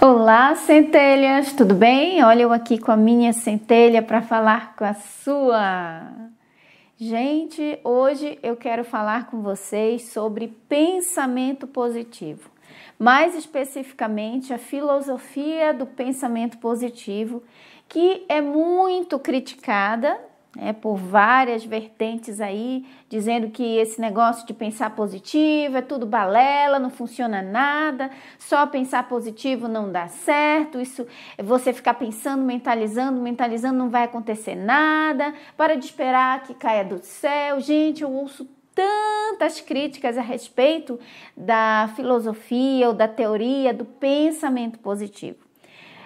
Olá, centelhas, tudo bem? Olha eu aqui com a minha centelha para falar com a sua. Gente, hoje eu quero falar com vocês sobre pensamento positivo. Mais especificamente, a filosofia do pensamento positivo, que é muito criticada né, por várias vertentes aí, dizendo que esse negócio de pensar positivo é tudo balela, não funciona nada, só pensar positivo não dá certo, isso você ficar pensando, mentalizando, mentalizando não vai acontecer nada, para de esperar que caia do céu. Gente, eu ouço tantas críticas a respeito da filosofia ou da teoria do pensamento positivo.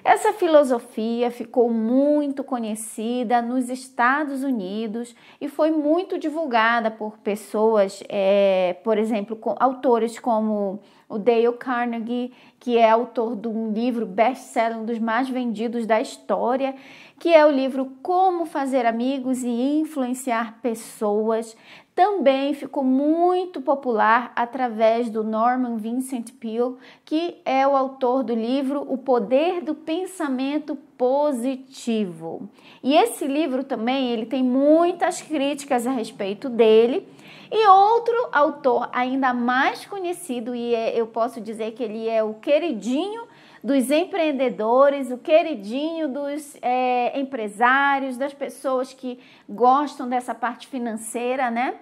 Essa filosofia ficou muito conhecida nos Estados Unidos e foi muito divulgada por pessoas, é, por exemplo, com, autores como o Dale Carnegie, que é autor de um livro best-seller, um dos mais vendidos da história, que é o livro Como Fazer Amigos e Influenciar Pessoas também ficou muito popular através do Norman Vincent Peale, que é o autor do livro O Poder do Pensamento Positivo. E esse livro também, ele tem muitas críticas a respeito dele. E outro autor ainda mais conhecido e é, eu posso dizer que ele é o queridinho dos empreendedores, o queridinho dos é, empresários, das pessoas que gostam dessa parte financeira, né?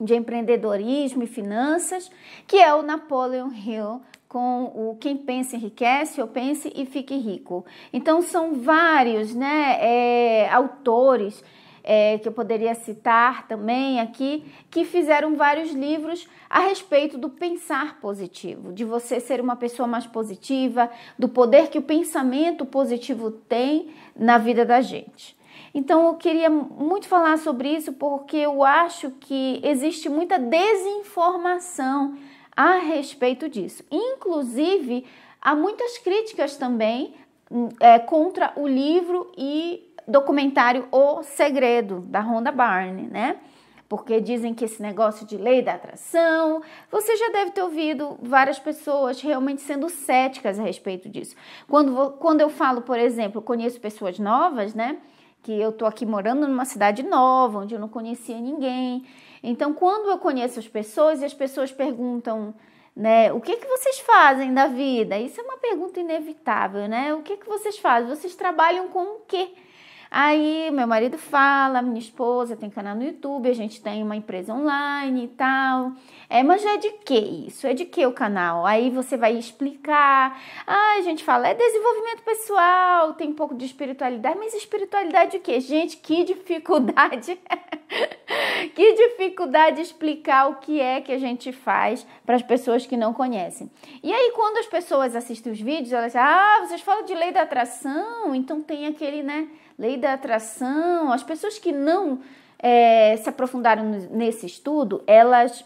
De empreendedorismo e finanças, que é o Napoleon Hill com o quem pensa enriquece ou pense e fique rico. Então são vários, né, é, autores é, que eu poderia citar também aqui, que fizeram vários livros a respeito do pensar positivo, de você ser uma pessoa mais positiva, do poder que o pensamento positivo tem na vida da gente. Então eu queria muito falar sobre isso porque eu acho que existe muita desinformação a respeito disso. Inclusive, há muitas críticas também hum, é, contra o livro e documentário O Segredo, da Rhonda Barney, né? Porque dizem que esse negócio de lei da atração, você já deve ter ouvido várias pessoas realmente sendo céticas a respeito disso. Quando, quando eu falo, por exemplo, conheço pessoas novas, né? que eu tô aqui morando numa cidade nova, onde eu não conhecia ninguém. Então, quando eu conheço as pessoas e as pessoas perguntam, né, o que que vocês fazem da vida? Isso é uma pergunta inevitável, né? O que que vocês fazem? Vocês trabalham com o quê? Aí meu marido fala, minha esposa tem canal no YouTube, a gente tem uma empresa online e tal. É, mas é de que isso? É de que o canal? Aí você vai explicar. Ah, a gente fala, é desenvolvimento pessoal, tem um pouco de espiritualidade, mas espiritualidade o quê? Gente, que dificuldade! que dificuldade explicar o que é que a gente faz para as pessoas que não conhecem. E aí, quando as pessoas assistem os vídeos, elas ah, vocês falam de lei da atração, então tem aquele, né? lei da atração, as pessoas que não é, se aprofundaram nesse estudo, elas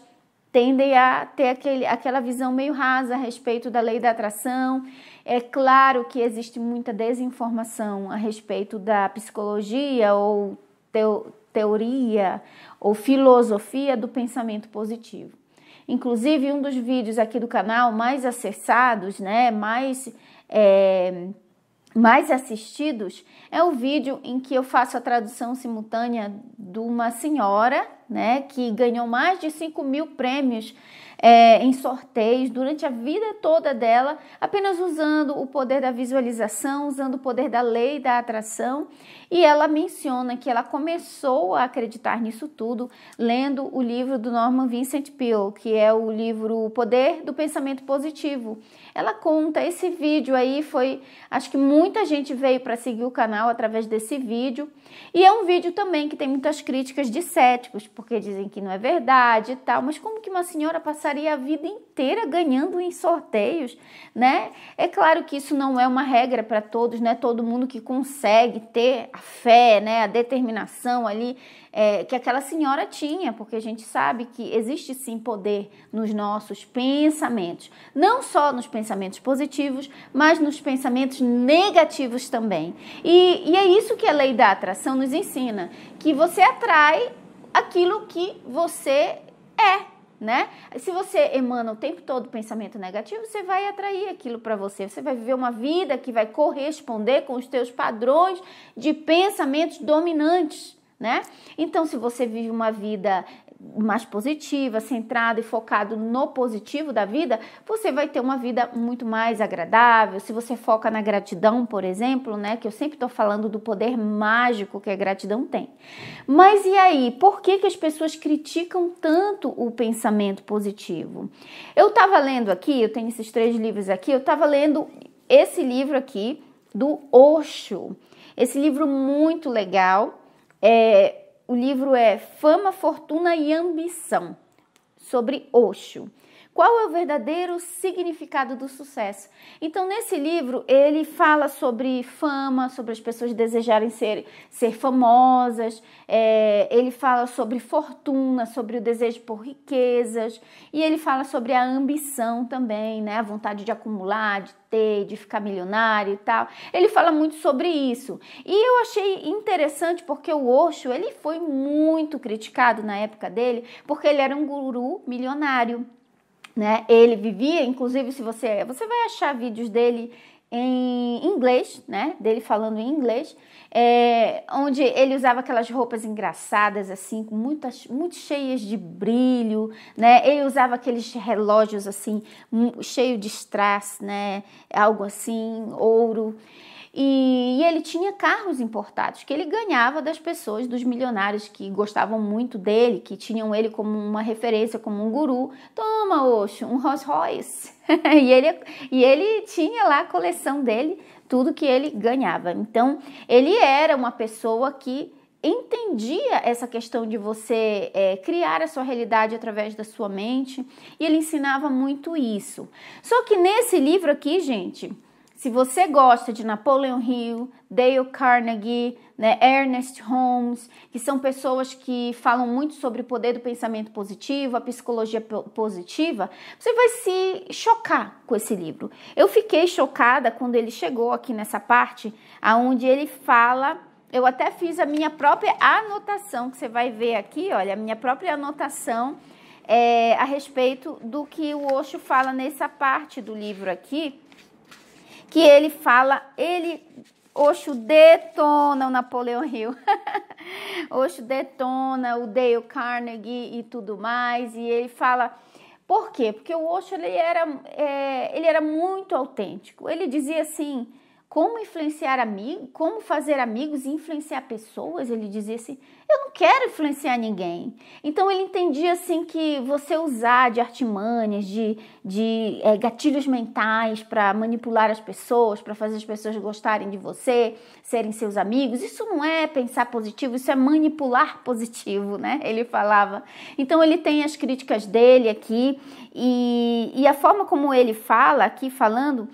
tendem a ter aquele, aquela visão meio rasa a respeito da lei da atração. É claro que existe muita desinformação a respeito da psicologia ou teo, teoria ou filosofia do pensamento positivo. Inclusive, um dos vídeos aqui do canal mais acessados, né, mais é, mais assistidos é o vídeo em que eu faço a tradução simultânea de uma senhora, né, que ganhou mais de 5 mil prêmios é, em sorteios durante a vida toda dela, apenas usando o poder da visualização, usando o poder da lei da atração. E ela menciona que ela começou a acreditar nisso tudo lendo o livro do Norman Vincent Peale, que é o livro O Poder do Pensamento Positivo. Ela conta esse vídeo aí foi, acho que muita gente veio para seguir o canal através desse vídeo. E é um vídeo também que tem muitas críticas de céticos, porque dizem que não é verdade e tal, mas como que uma senhora passaria passaria a vida inteira ganhando em sorteios, né? É claro que isso não é uma regra para todos, né? Todo mundo que consegue ter a fé, né? A determinação ali é, que aquela senhora tinha, porque a gente sabe que existe sim poder nos nossos pensamentos, não só nos pensamentos positivos, mas nos pensamentos negativos também. E, e é isso que a lei da atração nos ensina, que você atrai aquilo que você é né? Se você emana o tempo todo pensamento negativo, você vai atrair aquilo para você. Você vai viver uma vida que vai corresponder com os teus padrões de pensamentos dominantes, né? Então, se você vive uma vida mais positiva, centrado e focado no positivo da vida, você vai ter uma vida muito mais agradável. Se você foca na gratidão, por exemplo, né, que eu sempre estou falando do poder mágico que a gratidão tem. Mas e aí, por que, que as pessoas criticam tanto o pensamento positivo? Eu estava lendo aqui, eu tenho esses três livros aqui, eu estava lendo esse livro aqui do Osho. Esse livro muito legal. É, o livro é Fama, Fortuna e Ambição, sobre Osho. Qual é o verdadeiro significado do sucesso? Então, nesse livro, ele fala sobre fama, sobre as pessoas desejarem ser, ser famosas, é, ele fala sobre fortuna, sobre o desejo por riquezas, e ele fala sobre a ambição também, né? A vontade de acumular, de ter, de ficar milionário e tal. Ele fala muito sobre isso. E eu achei interessante porque o Osho, ele foi muito criticado na época dele, porque ele era um guru milionário né? Ele vivia, inclusive, se você você vai achar vídeos dele em inglês, né? Dele falando em inglês, é, onde ele usava aquelas roupas engraçadas, assim, com muitas, muito cheias de brilho, né? Ele usava aqueles relógios assim, cheio de strass, né? Algo assim, ouro. E, ele tinha carros importados que ele ganhava das pessoas, dos milionários que gostavam muito dele, que tinham ele como uma referência, como um guru. Toma, Oxo, um Rolls Royce. e, ele, e ele tinha lá a coleção dele, tudo que ele ganhava. Então, ele era uma pessoa que entendia essa questão de você é, criar a sua realidade através da sua mente e ele ensinava muito isso. Só que nesse livro aqui, gente, se você gosta de Napoleon Hill, Dale Carnegie, né, Ernest Holmes, que são pessoas que falam muito sobre o poder do pensamento positivo, a psicologia positiva, você vai se chocar com esse livro. Eu fiquei chocada quando ele chegou aqui nessa parte, aonde ele fala eu até fiz a minha própria anotação, que você vai ver aqui, olha, a minha própria anotação é, a respeito do que o Osho fala nessa parte do livro aqui, que ele fala, ele Oxo detona o Napoleão Hill. Oxo detona o Dale Carnegie e tudo mais. E ele fala. Por quê? Porque o Osho ele era, é, ele era muito autêntico. Ele dizia assim: como influenciar amigos, como fazer amigos e influenciar pessoas. Ele dizia assim: eu não quero influenciar ninguém. Então ele entendia assim que você usar de artimanhas, de, de é, gatilhos mentais para manipular as pessoas, para fazer as pessoas gostarem de você, serem seus amigos, isso não é pensar positivo, isso é manipular positivo, né? Ele falava. Então ele tem as críticas dele aqui e, e a forma como ele fala aqui falando,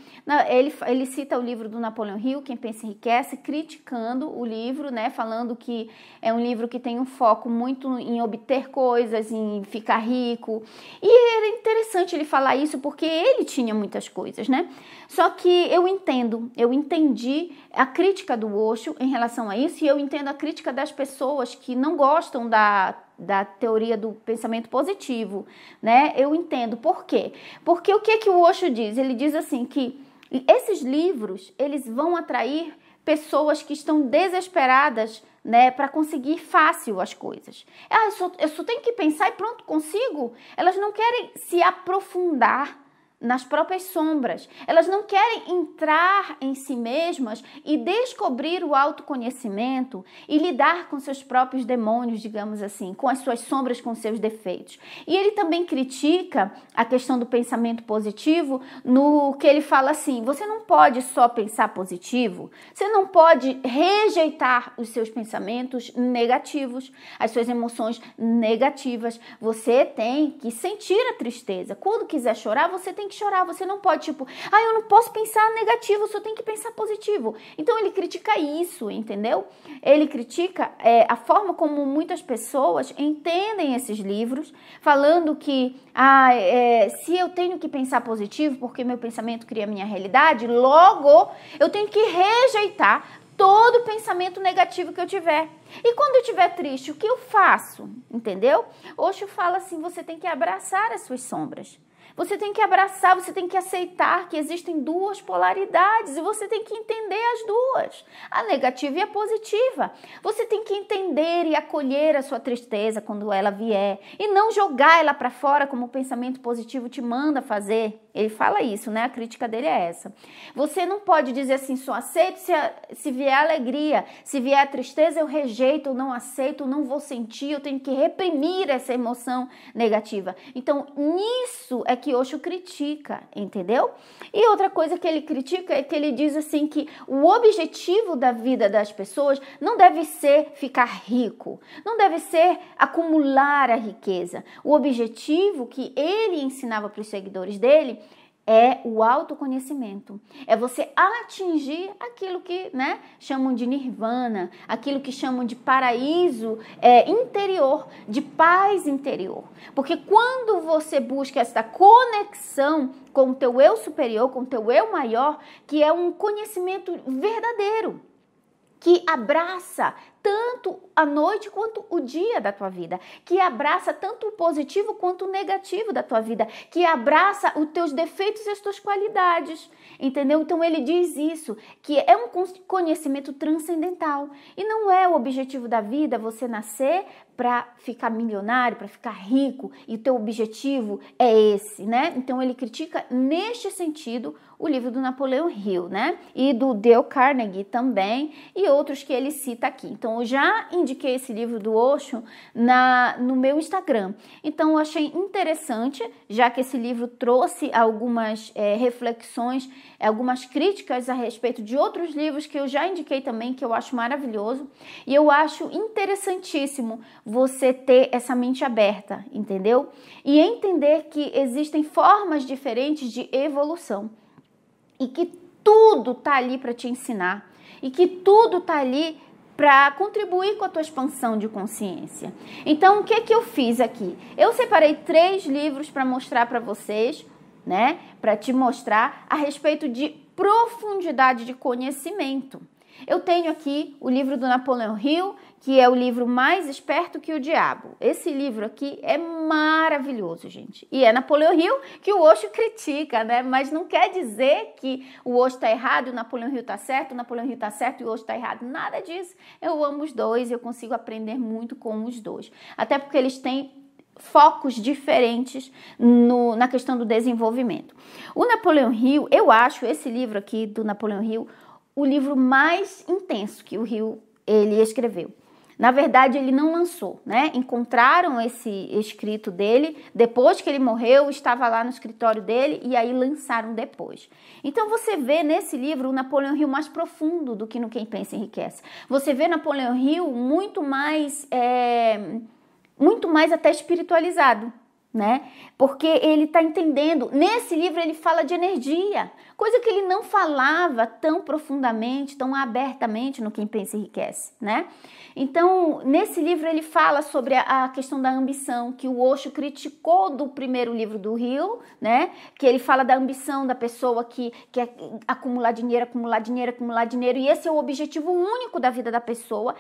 ele, ele cita o livro do Napoleão Hill, Quem Pensa Enriquece, criticando o livro, né? Falando que é um livro livro que tem um foco muito em obter coisas, em ficar rico. E era interessante ele falar isso porque ele tinha muitas coisas, né? Só que eu entendo, eu entendi a crítica do Osho em relação a isso e eu entendo a crítica das pessoas que não gostam da da teoria do pensamento positivo, né? Eu entendo por quê? Porque o que que o Osho diz? Ele diz assim que esses livros, eles vão atrair pessoas que estão desesperadas né, para conseguir fácil as coisas. Ah, eu só, eu só tenho que pensar e pronto, consigo. Elas não querem se aprofundar nas próprias sombras. Elas não querem entrar em si mesmas e descobrir o autoconhecimento e lidar com seus próprios demônios, digamos assim, com as suas sombras, com seus defeitos. E ele também critica a questão do pensamento positivo no que ele fala assim: você não pode só pensar positivo, você não pode rejeitar os seus pensamentos negativos, as suas emoções negativas. Você tem que sentir a tristeza. Quando quiser chorar, você tem que chorar, você não pode, tipo, ah, eu não posso pensar negativo, só tem que pensar positivo. Então ele critica isso, entendeu? Ele critica é, a forma como muitas pessoas entendem esses livros, falando que ah, é, se eu tenho que pensar positivo, porque meu pensamento cria minha realidade, logo eu tenho que rejeitar todo pensamento negativo que eu tiver. E quando eu estiver triste, o que eu faço? Entendeu? Osho fala assim: você tem que abraçar as suas sombras. Você tem que abraçar, você tem que aceitar que existem duas polaridades e você tem que entender as duas, a negativa e a positiva. Você tem que entender e acolher a sua tristeza quando ela vier e não jogar ela para fora como o pensamento positivo te manda fazer. Ele fala isso, né? A crítica dele é essa. Você não pode dizer assim, só aceito se, a, se vier a alegria, se vier a tristeza eu rejeito, eu não aceito, eu não vou sentir, eu tenho que reprimir essa emoção negativa. Então, nisso é é que Osho critica, entendeu? E outra coisa que ele critica é que ele diz assim que o objetivo da vida das pessoas não deve ser ficar rico, não deve ser acumular a riqueza. O objetivo que ele ensinava para os seguidores dele é o autoconhecimento. É você atingir aquilo que né, chamam de nirvana, aquilo que chamam de paraíso é, interior, de paz interior. Porque quando você busca essa conexão com o teu eu superior, com o teu eu maior, que é um conhecimento verdadeiro que abraça tanto a noite quanto o dia da tua vida, que abraça tanto o positivo quanto o negativo da tua vida, que abraça os teus defeitos e as tuas qualidades, entendeu? Então ele diz isso, que é um conhecimento transcendental e não é o objetivo da vida você nascer para ficar milionário, para ficar rico e o teu objetivo é esse, né? Então ele critica neste sentido o livro do Napoleão Hill, né? E do Dale Carnegie também, e outros que ele cita aqui. Então, eu já indiquei esse livro do Osho na, no meu Instagram. Então, eu achei interessante, já que esse livro trouxe algumas é, reflexões, algumas críticas a respeito de outros livros que eu já indiquei também, que eu acho maravilhoso. E eu acho interessantíssimo você ter essa mente aberta, entendeu? E entender que existem formas diferentes de evolução e que tudo tá ali para te ensinar e que tudo tá ali para contribuir com a tua expansão de consciência. Então, o que que eu fiz aqui? Eu separei três livros para mostrar para vocês, né? Para te mostrar a respeito de profundidade de conhecimento. Eu tenho aqui o livro do Napoleão Hill, que é o livro Mais Esperto que o Diabo. Esse livro aqui é maravilhoso, gente. E é Napoleão Hill que o Osho critica, né? Mas não quer dizer que o Osho está errado e o Napoleão Hill está certo, o Napoleão Hill está certo e o Osho está errado. Nada disso. Eu amo os dois e eu consigo aprender muito com os dois. Até porque eles têm focos diferentes no, na questão do desenvolvimento. O Napoleão Hill, eu acho esse livro aqui do Napoleão Hill o livro mais intenso que o Hill ele escreveu. Na verdade, ele não lançou, né? Encontraram esse escrito dele depois que ele morreu, estava lá no escritório dele e aí lançaram depois. Então você vê nesse livro o Napoleão Hill mais profundo do que no Quem Pensa Enriquece. Você vê Napoleão Hill muito mais, é, muito mais até espiritualizado, né? Porque ele está entendendo. Nesse livro ele fala de energia, coisa que ele não falava tão profundamente, tão abertamente no Quem Pensa Enriquece, né? Então, nesse livro ele fala sobre a, questão da ambição, que o Osho criticou do primeiro livro do Rio, né? Que ele fala da ambição da pessoa que quer é acumular dinheiro, acumular dinheiro, acumular dinheiro, e esse é o objetivo único da vida da pessoa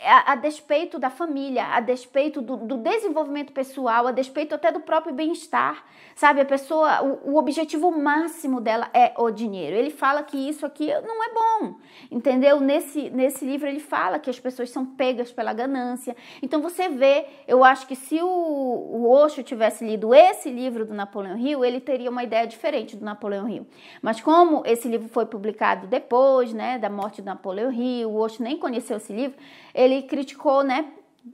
a, a, despeito da família, a despeito do, do, desenvolvimento pessoal, a despeito até do próprio bem-estar, sabe? A pessoa, o, o, objetivo máximo dela é o dinheiro. Ele fala que isso aqui não é bom, entendeu? Nesse, nesse livro ele fala que as pessoas são pegas pela ganância. Então você vê, eu acho que se o, o Osho tivesse lido esse livro do Napoleão Hill, ele teria uma ideia diferente do Napoleão Hill. Mas como esse livro foi publicado depois, né, da morte do Napoleão Hill, o Osho nem conheceu esse livro, ele criticou, né?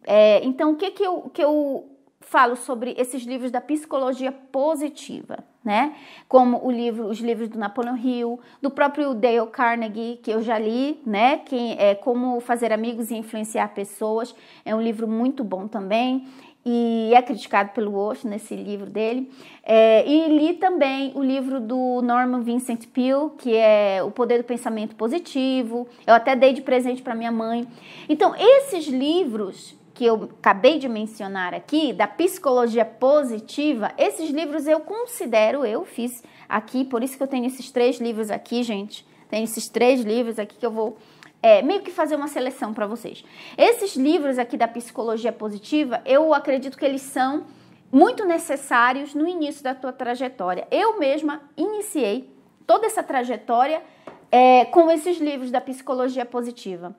É, então, o que, que, eu, que eu falo sobre esses livros da psicologia positiva, né? Como o livro, os livros do Napoleon Hill, do próprio Dale Carnegie, que eu já li, né? Quem é Como Fazer Amigos e Influenciar Pessoas, é um livro muito bom também e é criticado pelo Osho nesse livro dele. É, e li também o livro do Norman Vincent Peale, que é O Poder do Pensamento Positivo. Eu até dei de presente para minha mãe. Então, esses livros que eu acabei de mencionar aqui, da psicologia positiva, esses livros eu considero, eu fiz aqui, por isso que eu tenho esses três livros aqui, gente. tem esses três livros aqui que eu vou é, meio que fazer uma seleção para vocês. Esses livros aqui da psicologia positiva, eu acredito que eles são muito necessários no início da tua trajetória. Eu mesma iniciei toda essa trajetória é, com esses livros da psicologia positiva.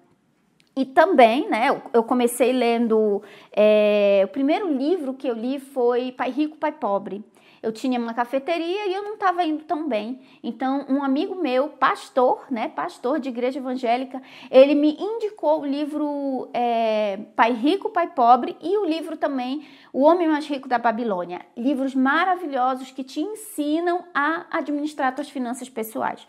E também, né, eu comecei lendo. É, o primeiro livro que eu li foi Pai Rico, Pai Pobre eu tinha uma cafeteria e eu não estava indo tão bem. Então, um amigo meu, pastor, né, pastor de igreja evangélica, ele me indicou o livro é, Pai Rico, Pai Pobre e o livro também O Homem Mais Rico da Babilônia. Livros maravilhosos que te ensinam a administrar tuas finanças pessoais.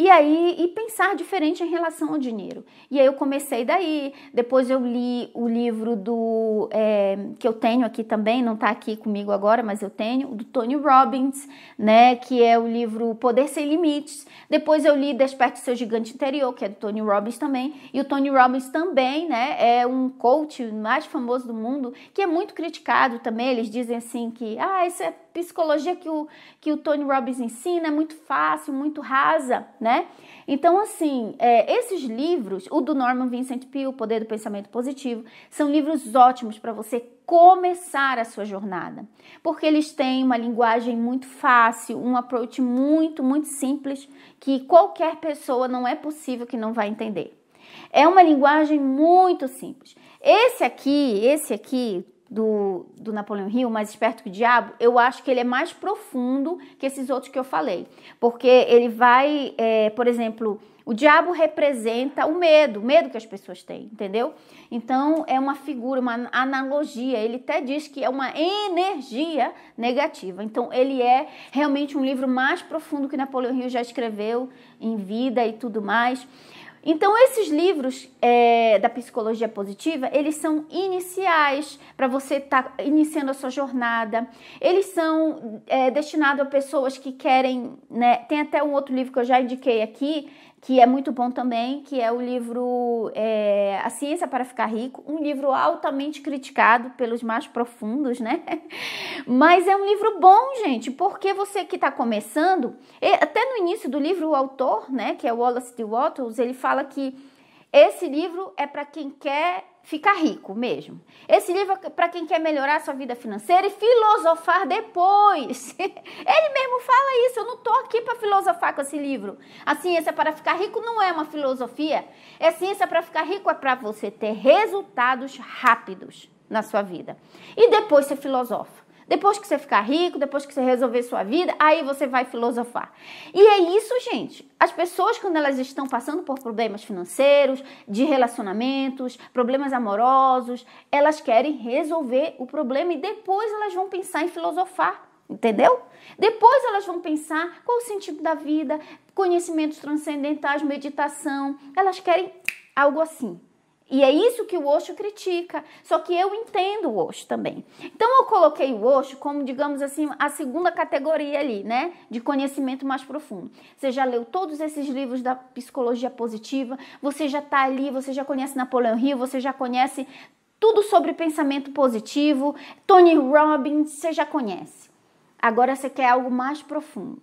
E aí, e pensar diferente em relação ao dinheiro. E aí eu comecei daí, depois eu li o livro do, é, que eu tenho aqui também, não tá aqui comigo agora, mas eu tenho, do Tony Robbins, né, que é o livro Poder Sem Limites. Depois eu li Desperte Seu Gigante Interior, que é do Tony Robbins também. E o Tony Robbins também, né, é um coach mais famoso do mundo, que é muito criticado também. Eles dizem assim que, ah, isso é psicologia que o, que o Tony Robbins ensina é muito fácil, muito rasa, né? Então, assim, é, esses livros, o do Norman Vincent Peale, O Poder do Pensamento Positivo, são livros ótimos para você começar a sua jornada, porque eles têm uma linguagem muito fácil, um approach muito, muito simples, que qualquer pessoa não é possível que não vai entender. É uma linguagem muito simples. Esse aqui, esse aqui, do, do Napoleão Hill, Mais Esperto que o Diabo, eu acho que ele é mais profundo que esses outros que eu falei. Porque ele vai, é, por exemplo, o diabo representa o medo, o medo que as pessoas têm, entendeu? Então é uma figura, uma analogia. Ele até diz que é uma energia negativa. Então ele é realmente um livro mais profundo que Napoleão Hill já escreveu em vida e tudo mais. Então, esses livros é, da psicologia positiva, eles são iniciais para você estar tá iniciando a sua jornada. Eles são é, destinados a pessoas que querem, né? Tem até um outro livro que eu já indiquei aqui, que é muito bom também, que é o livro é, A Ciência para Ficar Rico, um livro altamente criticado pelos mais profundos, né? Mas é um livro bom, gente, porque você que está começando, até no início do livro, o autor, né, que é o Wallace D. Wattles, ele fala que esse livro é para quem quer ficar rico mesmo. Esse livro é para quem quer melhorar sua vida financeira e filosofar depois. Ele mesmo fala isso. Eu não tô aqui para filosofar com esse livro. A ciência para ficar rico não é uma filosofia. É ciência para ficar rico é para você ter resultados rápidos na sua vida. E depois ser filosofa. Depois que você ficar rico, depois que você resolver sua vida, aí você vai filosofar. E é isso, gente. As pessoas, quando elas estão passando por problemas financeiros, de relacionamentos, problemas amorosos, elas querem resolver o problema e depois elas vão pensar em filosofar. Entendeu? Depois elas vão pensar qual o sentido da vida, conhecimentos transcendentais, meditação. Elas querem algo assim. E é isso que o Osho critica. Só que eu entendo o Osho também. Então eu coloquei o Osho como, digamos assim, a segunda categoria ali, né? De conhecimento mais profundo. Você já leu todos esses livros da psicologia positiva, você já tá ali, você já conhece Napoleão Hill, você já conhece tudo sobre pensamento positivo, Tony Robbins, você já conhece. Agora você quer algo mais profundo.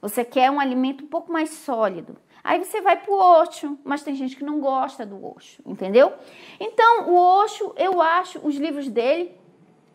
Você quer um alimento um pouco mais sólido. Aí você vai pro Osho, mas tem gente que não gosta do Osho, entendeu? Então, o Osho, eu acho os livros dele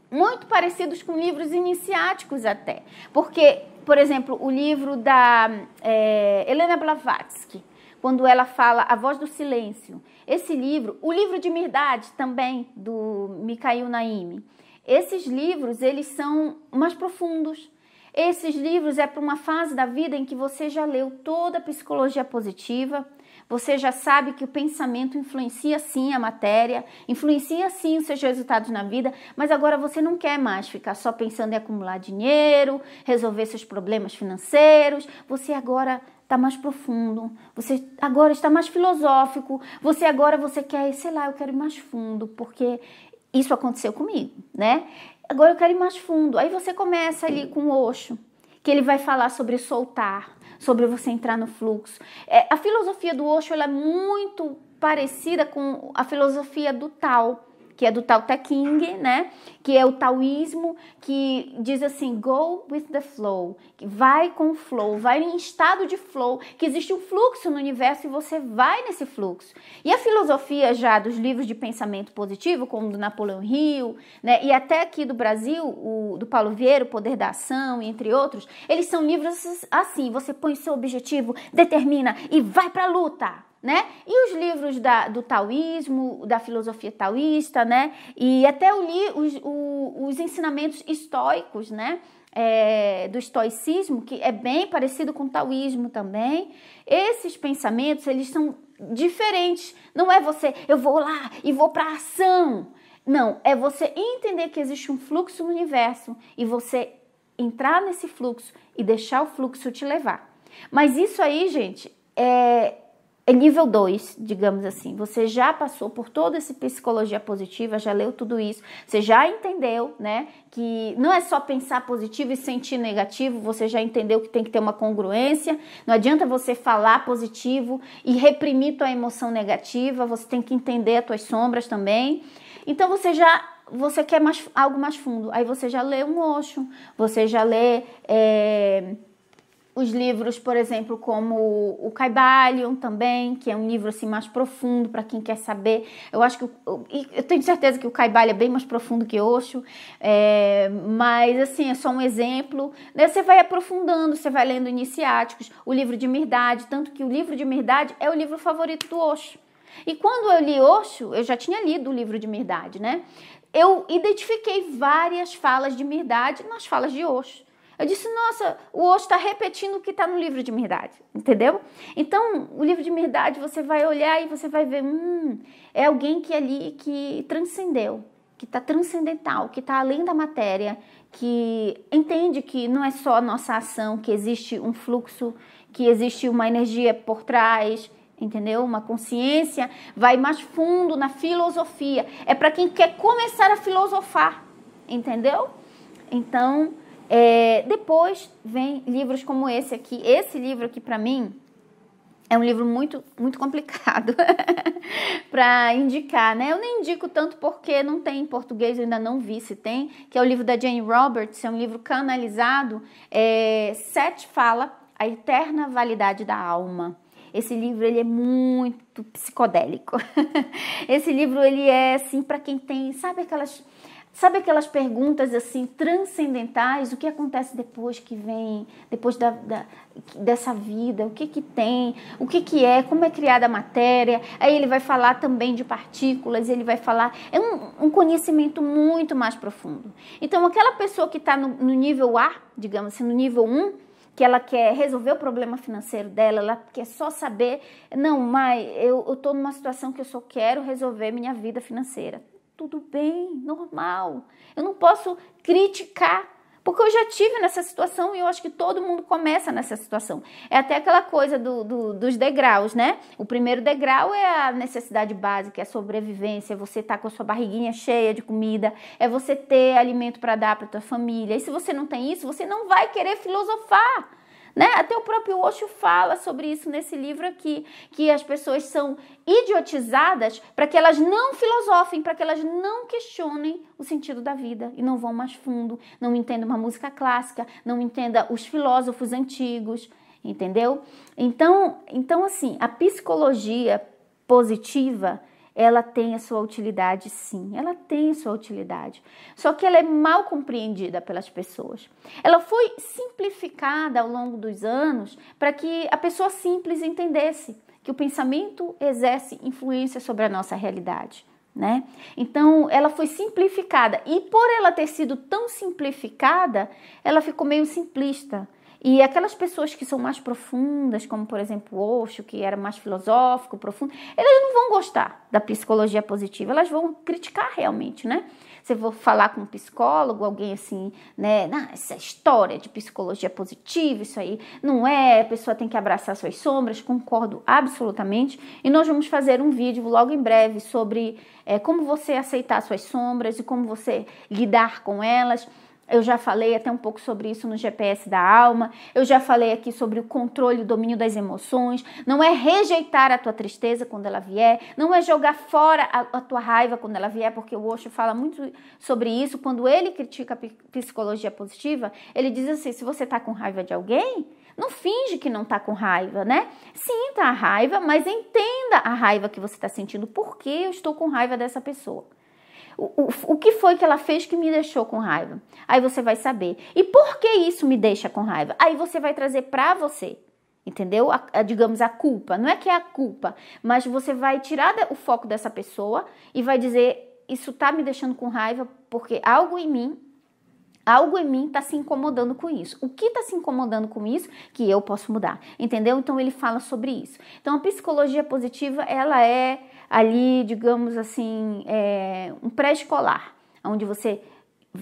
muito parecidos com livros iniciáticos até. Porque, por exemplo, o livro da é, Helena Blavatsky, quando ela fala A Voz do Silêncio. Esse livro, o livro de Mirdade também, do Mikhail Naime. Esses livros, eles são mais profundos, esses livros é para uma fase da vida em que você já leu toda a psicologia positiva, você já sabe que o pensamento influencia sim a matéria, influencia sim os seus resultados na vida, mas agora você não quer mais ficar só pensando em acumular dinheiro, resolver seus problemas financeiros, você agora está mais profundo, você agora está mais filosófico, você agora você quer, sei lá, eu quero ir mais fundo, porque isso aconteceu comigo, né? agora eu quero ir mais fundo. Aí você começa ali com o Osho, que ele vai falar sobre soltar, sobre você entrar no fluxo. É, a filosofia do Osho é muito parecida com a filosofia do Tao que é do Tao King, né? Que é o taoísmo que diz assim: go with the flow, que vai com o flow, vai em estado de flow, que existe um fluxo no universo e você vai nesse fluxo. E a filosofia já dos livros de pensamento positivo, como do Napoleão Hill, né? E até aqui do Brasil, o do Paulo Vieira, o Poder da Ação, entre outros, eles são livros assim: você põe o seu objetivo, determina e vai pra luta né? E os livros da, do taoísmo, da filosofia taoísta, né? E até eu li os, o, os ensinamentos estoicos, né? É, do estoicismo, que é bem parecido com o taoísmo também. Esses pensamentos, eles são diferentes. Não é você, eu vou lá e vou para ação. Não, é você entender que existe um fluxo no universo e você entrar nesse fluxo e deixar o fluxo te levar. Mas isso aí, gente, é é nível 2, digamos assim. Você já passou por todo esse psicologia positiva, já leu tudo isso, você já entendeu, né, que não é só pensar positivo e sentir negativo, você já entendeu que tem que ter uma congruência. Não adianta você falar positivo e reprimir tua emoção negativa, você tem que entender as tuas sombras também. Então você já você quer mais, algo mais fundo. Aí você já lê um Osho, você já lê é, os livros, por exemplo, como o Caibalion também, que é um livro assim mais profundo para quem quer saber. Eu acho que eu tenho certeza que o Caibalion é bem mais profundo que Osho, é, mas assim é só um exemplo. Né? Você vai aprofundando, você vai lendo iniciáticos, o livro de Mirdade, tanto que o livro de Mirdade é o livro favorito do Osho. E quando eu li Osho, eu já tinha lido o livro de Mirdade, né? Eu identifiquei várias falas de Mirdade nas falas de Osho. Eu disse, nossa, o hoje está repetindo o que está no livro de Mirdade, entendeu? Então, o livro de Mirdade, você vai olhar e você vai ver, hum, é alguém que é ali, que transcendeu, que está transcendental, que está além da matéria, que entende que não é só a nossa ação, que existe um fluxo, que existe uma energia por trás, entendeu? Uma consciência vai mais fundo na filosofia. É para quem quer começar a filosofar, entendeu? Então, é, depois vem livros como esse aqui. Esse livro aqui, para mim, é um livro muito, muito complicado para indicar, né? Eu nem indico tanto porque não tem em português, eu ainda não vi se tem, que é o livro da Jane Roberts, é um livro canalizado, é, Sete Fala, A Eterna Validade da Alma. Esse livro ele é muito psicodélico. Esse livro ele é assim para quem tem, sabe aquelas Sabe aquelas perguntas assim transcendentais? O que acontece depois que vem, depois da, da, dessa vida? O que que tem? O que que é? Como é criada a matéria? Aí ele vai falar também de partículas, ele vai falar. É um, um conhecimento muito mais profundo. Então, aquela pessoa que está no, no nível A, digamos assim, no nível 1, que ela quer resolver o problema financeiro dela, ela quer só saber, não, mas eu estou numa situação que eu só quero resolver minha vida financeira tudo bem, normal. Eu não posso criticar, porque eu já tive nessa situação e eu acho que todo mundo começa nessa situação. É até aquela coisa do, do, dos degraus, né? O primeiro degrau é a necessidade básica, é a sobrevivência, é você estar tá com a sua barriguinha cheia de comida, é você ter alimento para dar para tua família. E se você não tem isso, você não vai querer filosofar. Né? Até o próprio Osho fala sobre isso nesse livro aqui, que as pessoas são idiotizadas para que elas não filosofem, para que elas não questionem o sentido da vida e não vão mais fundo, não entendam uma música clássica, não entenda os filósofos antigos, entendeu? Então, então assim, a psicologia positiva ela tem a sua utilidade, sim, ela tem a sua utilidade. Só que ela é mal compreendida pelas pessoas. Ela foi simplificada ao longo dos anos para que a pessoa simples entendesse que o pensamento exerce influência sobre a nossa realidade. Né? Então ela foi simplificada e por ela ter sido tão simplificada, ela ficou meio simplista. E aquelas pessoas que são mais profundas, como por exemplo Osho, que era mais filosófico, profundo, elas não vão gostar da psicologia positiva, elas vão criticar realmente, né? Se eu vou falar com um psicólogo, alguém assim, né? Nah, essa história de psicologia positiva, isso aí não é, a pessoa tem que abraçar suas sombras, concordo absolutamente. E nós vamos fazer um vídeo logo em breve sobre é, como você aceitar suas sombras e como você lidar com elas. Eu já falei até um pouco sobre isso no GPS da alma. Eu já falei aqui sobre o controle e o domínio das emoções. Não é rejeitar a tua tristeza quando ela vier, não é jogar fora a, a tua raiva quando ela vier, porque o Osho fala muito sobre isso. Quando ele critica a psicologia positiva, ele diz assim: se você está com raiva de alguém, não finge que não está com raiva, né? Sinta a raiva, mas entenda a raiva que você está sentindo. Por que eu estou com raiva dessa pessoa? o, o, que foi que ela fez que me deixou com raiva? Aí você vai saber. E por que isso me deixa com raiva? Aí você vai trazer para você. Entendeu? A, a, digamos a culpa. Não é que é a culpa, mas você vai tirar o foco dessa pessoa e vai dizer: Isso tá me deixando com raiva porque algo em mim Algo em mim está se incomodando com isso. O que está se incomodando com isso que eu posso mudar? Entendeu? Então ele fala sobre isso. Então a psicologia positiva ela é ali, digamos assim, é, um pré-escolar, onde você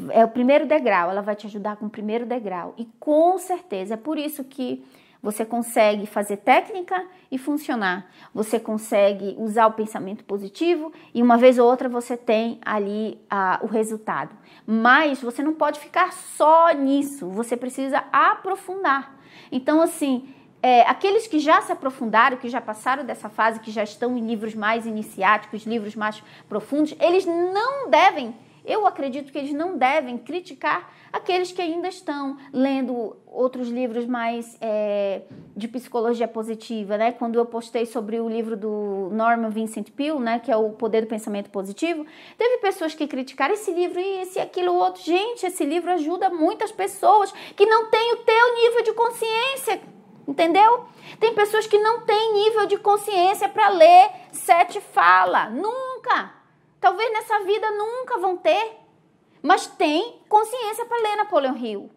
é o primeiro degrau, ela vai te ajudar com o primeiro degrau. E com certeza, é por isso que você consegue fazer técnica e funcionar. Você consegue usar o pensamento positivo e uma vez ou outra você tem ali ah, o resultado. Mas você não pode ficar só nisso, você precisa aprofundar. Então, assim, é, aqueles que já se aprofundaram, que já passaram dessa fase, que já estão em livros mais iniciáticos, livros mais profundos, eles não devem, eu acredito que eles não devem criticar aqueles que ainda estão lendo outros livros mais é, de psicologia positiva, né? Quando eu postei sobre o livro do Norman Vincent Peale, né, que é o Poder do Pensamento Positivo, teve pessoas que criticaram esse livro e esse, aquilo, outro. Gente, esse livro ajuda muitas pessoas que não têm o teu nível de consciência Entendeu? Tem pessoas que não têm nível de consciência para ler sete fala. Nunca. Talvez nessa vida nunca vão ter. Mas tem consciência para ler Napoleão Hill.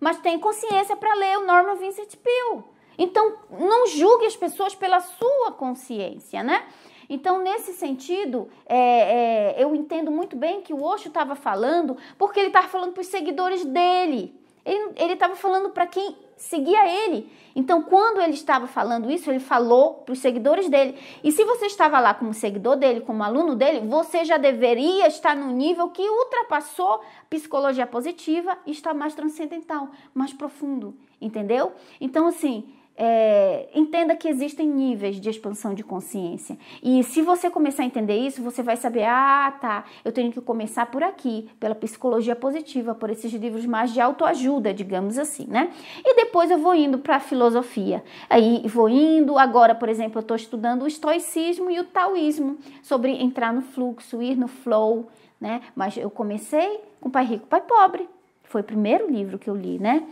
Mas tem consciência para ler o Norman Vincent Peale. Então, não julgue as pessoas pela sua consciência, né? Então, nesse sentido, é, é, eu entendo muito bem que o Osho estava falando, porque ele estava falando para os seguidores dele. Ele estava falando para quem seguia ele. Então, quando ele estava falando isso, ele falou para os seguidores dele. E se você estava lá como seguidor dele, como aluno dele, você já deveria estar no nível que ultrapassou psicologia positiva e está mais transcendental, mais profundo, entendeu? Então, assim, é, entenda que existem níveis de expansão de consciência. E se você começar a entender isso, você vai saber: ah, tá, eu tenho que começar por aqui, pela psicologia positiva, por esses livros mais de autoajuda, digamos assim, né? E depois eu vou indo para a filosofia. Aí vou indo, agora, por exemplo, eu estou estudando o estoicismo e o taoísmo, sobre entrar no fluxo, ir no flow, né? Mas eu comecei com Pai Rico, Pai Pobre. Foi o primeiro livro que eu li, né?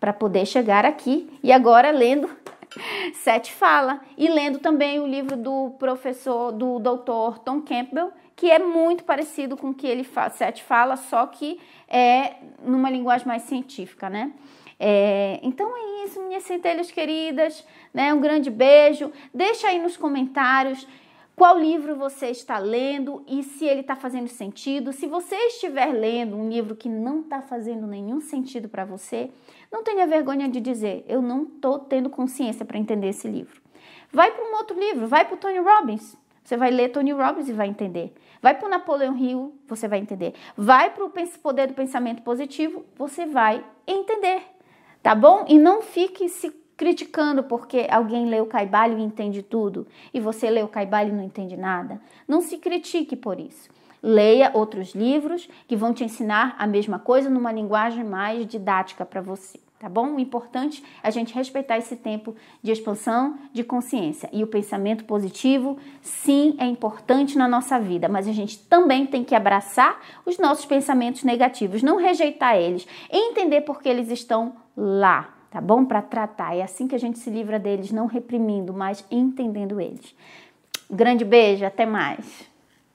para poder chegar aqui. E agora lendo Sete Fala e lendo também o livro do professor, do doutor Tom Campbell, que é muito parecido com o que ele faz, Sete Fala, só que é numa linguagem mais científica, né? É, então é isso, minhas centelhas queridas, né? Um grande beijo. Deixa aí nos comentários qual livro você está lendo e se ele está fazendo sentido. Se você estiver lendo um livro que não está fazendo nenhum sentido para você, não tenha vergonha de dizer: eu não estou tendo consciência para entender esse livro. Vai para um outro livro, vai para o Tony Robbins. Você vai ler Tony Robbins e vai entender. Vai para o Napoleão Hill, você vai entender. Vai para o Poder do Pensamento Positivo, você vai entender. Tá bom? E não fique se criticando porque alguém leu Caibalho e entende tudo e você leu Caibalho e não entende nada. Não se critique por isso. Leia outros livros que vão te ensinar a mesma coisa numa linguagem mais didática para você, tá bom? O importante é a gente respeitar esse tempo de expansão de consciência. E o pensamento positivo, sim, é importante na nossa vida, mas a gente também tem que abraçar os nossos pensamentos negativos, não rejeitar eles entender por que eles estão lá, tá bom? Para tratar. É assim que a gente se livra deles, não reprimindo, mas entendendo eles. Grande beijo, até mais.